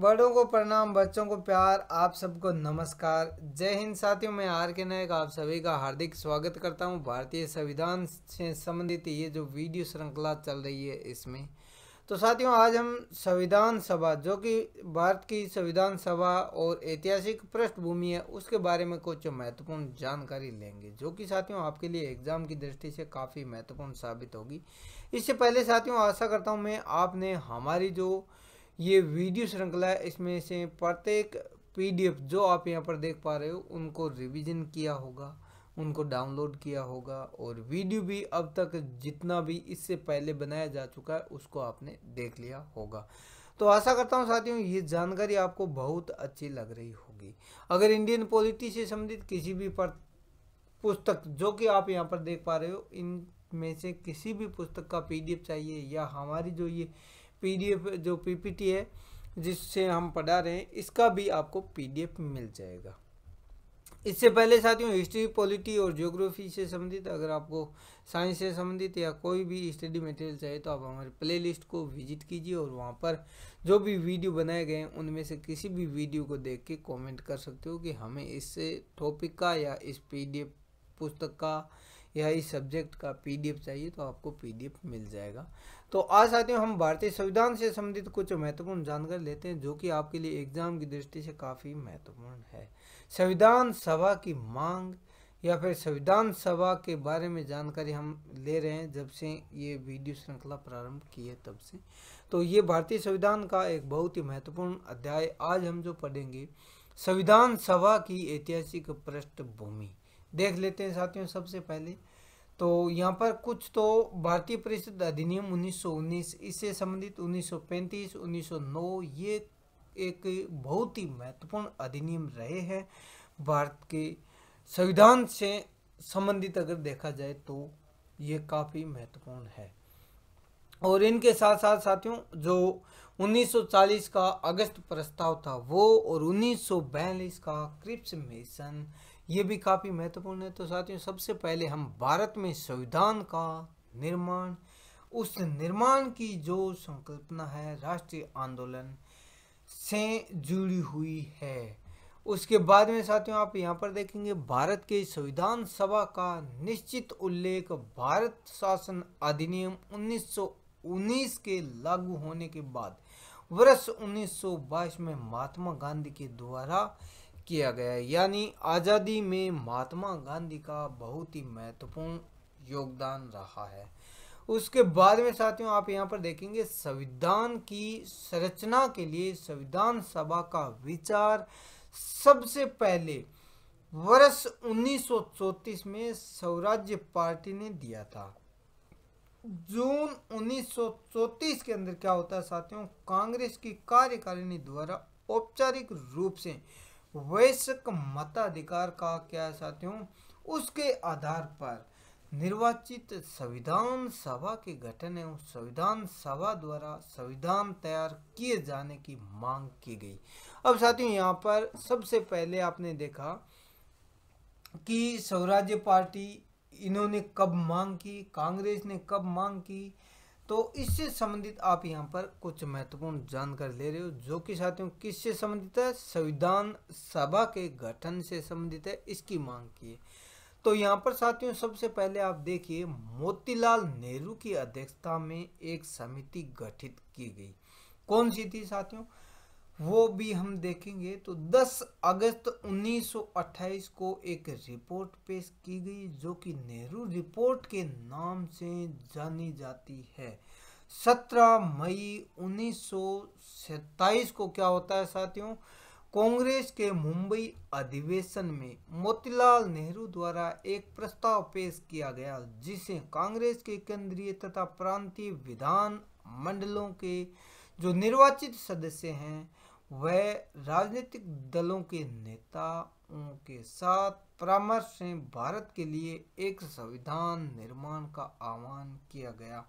बड़ों को प्रणाम बच्चों को प्यार आप सबको नमस्कार जय हिंद साथियों मैं आर के नायक आप सभी का हार्दिक स्वागत करता हूं भारतीय संविधान से संबंधित ये जो वीडियो श्रृंखला चल रही है इसमें तो साथियों आज हम संविधान सभा जो कि भारत की संविधान सभा और ऐतिहासिक पृष्ठभूमि है उसके बारे में कुछ महत्वपूर्ण जानकारी लेंगे जो कि साथियों आपके लिए एग्जाम की दृष्टि से काफ़ी महत्वपूर्ण साबित होगी इससे पहले साथियों आशा करता हूँ मैं आपने हमारी जो ये वीडियो श्रृंखला है इसमें से प्रत्येक पीडीएफ जो आप यहाँ पर देख पा रहे हो उनको रिवीजन किया होगा उनको डाउनलोड किया होगा और वीडियो भी अब तक जितना भी इससे पहले बनाया जा चुका है उसको आपने देख लिया होगा तो आशा करता हूँ साथियों ये जानकारी आपको बहुत अच्छी लग रही होगी अगर इंडियन पॉलिटी से संबंधित किसी भी पर पुस्तक जो कि आप यहाँ पर देख पा रहे हो इनमें से किसी भी पुस्तक का पीडीएफ चाहिए या हमारी जो ये पीडीएफ जो पीपीटी है जिससे हम पढ़ा रहे हैं इसका भी आपको पीडीएफ मिल जाएगा इससे पहले साथियों हिस्ट्री पॉलिटी और ज्योग्राफी से संबंधित अगर आपको साइंस से संबंधित या कोई भी स्टडी मटेरियल चाहिए तो आप हमारे प्लेलिस्ट को विजिट कीजिए और वहाँ पर जो भी वीडियो बनाए गए हैं उनमें से किसी भी वीडियो को देख के कॉमेंट कर सकते हो कि हमें इस टॉपिक का या इस पीडीएफ पुस्तक का या इस सब्जेक्ट का पीडीएफ चाहिए तो आपको पीडीएफ मिल जाएगा तो आज साथियों हम भारतीय संविधान से संबंधित कुछ महत्वपूर्ण जानकारी लेते हैं जो कि आपके लिए एग्जाम की दृष्टि से काफ़ी महत्वपूर्ण है संविधान सभा की मांग या फिर संविधान सभा के बारे में जानकारी हम ले रहे हैं जब से ये वीडियो श्रृंखला प्रारंभ की है तब से तो ये भारतीय संविधान का एक बहुत ही महत्वपूर्ण अध्याय आज हम जो पढ़ेंगे संविधान सभा की ऐतिहासिक पृष्ठभूमि देख लेते हैं साथियों सबसे पहले तो यहाँ पर कुछ तो भारतीय परिषद अधिनियम 1919 इससे संबंधित 1935 1909 ये एक बहुत ही महत्वपूर्ण अधिनियम रहे हैं भारत के संविधान से संबंधित अगर देखा जाए तो ये काफ़ी महत्वपूर्ण है और इनके साथ साथ साथियों जो 1940 का अगस्त प्रस्ताव था वो और 1942 का क्रिप्स मिशन ये भी काफ़ी महत्वपूर्ण है तो साथियों सबसे पहले हम भारत में संविधान का निर्माण उस निर्माण की जो संकल्पना है राष्ट्रीय आंदोलन से जुड़ी हुई है उसके बाद में साथियों आप यहाँ पर देखेंगे भारत के संविधान सभा का निश्चित उल्लेख भारत शासन अधिनियम 1919 के लागू होने के बाद वर्ष 1922 में महात्मा गांधी के द्वारा किया गया है यानी आज़ादी में महात्मा गांधी का बहुत ही महत्वपूर्ण योगदान रहा है उसके बाद में साथियों आप यहाँ पर देखेंगे संविधान की संरचना के लिए संविधान सभा का विचार सबसे पहले वर्ष 1934 में स्वराज्य पार्टी ने दिया था जून 1934 के अंदर क्या होता है साथियों कांग्रेस की कार्यकारिणी द्वारा औपचारिक रूप से वैश्विक मताधिकार का क्या साथियों उसके आधार पर निर्वाचित संविधान सभा के गठन एवं संविधान सभा द्वारा संविधान तैयार किए जाने की मांग की गई अब साथियों यहाँ पर सबसे पहले आपने देखा कि स्वराज्य पार्टी इन्होंने कब मांग की कांग्रेस ने कब मांग की तो इससे संबंधित आप यहाँ पर कुछ महत्वपूर्ण जानकारी ले रहे हो जो कि साथियों किससे संबंधित है संविधान सभा के गठन से संबंधित है इसकी मांग की है तो यहाँ पर साथियों सबसे पहले आप देखिए मोतीलाल नेहरू की अध्यक्षता में एक समिति गठित की गई कौन सी थी साथियों वो भी हम देखेंगे तो 10 अगस्त 1928 को एक रिपोर्ट पेश की गई जो कि नेहरू रिपोर्ट के नाम से जानी जाती है 17 मई 1927 को क्या होता है साथियों कांग्रेस के मुंबई अधिवेशन में मोतीलाल नेहरू द्वारा एक प्रस्ताव पेश किया गया जिसे कांग्रेस के केंद्रीय तथा प्रांतीय विधान मंडलों के जो निर्वाचित सदस्य हैं वह राजनीतिक दलों के नेता के साथ परामर्श से भारत के लिए एक संविधान निर्माण का आह्वान किया गया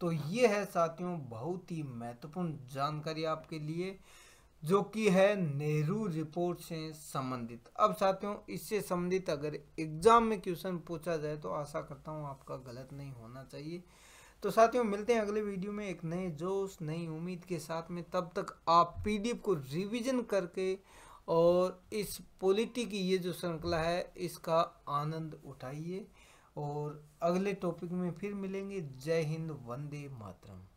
तो ये है साथियों बहुत ही महत्वपूर्ण जानकारी आपके लिए जो कि है नेहरू रिपोर्ट से संबंधित अब साथियों इससे संबंधित अगर एग्जाम में क्वेश्चन पूछा जाए तो आशा करता हूँ आपका गलत नहीं होना चाहिए तो साथियों मिलते हैं अगले वीडियो में एक नए जोश नई उम्मीद के साथ में तब तक आप पीडीएफ को रिवीजन करके और इस पॉलिटी की ये जो श्रृंखला है इसका आनंद उठाइए और अगले टॉपिक में फिर मिलेंगे जय हिंद वंदे मातरम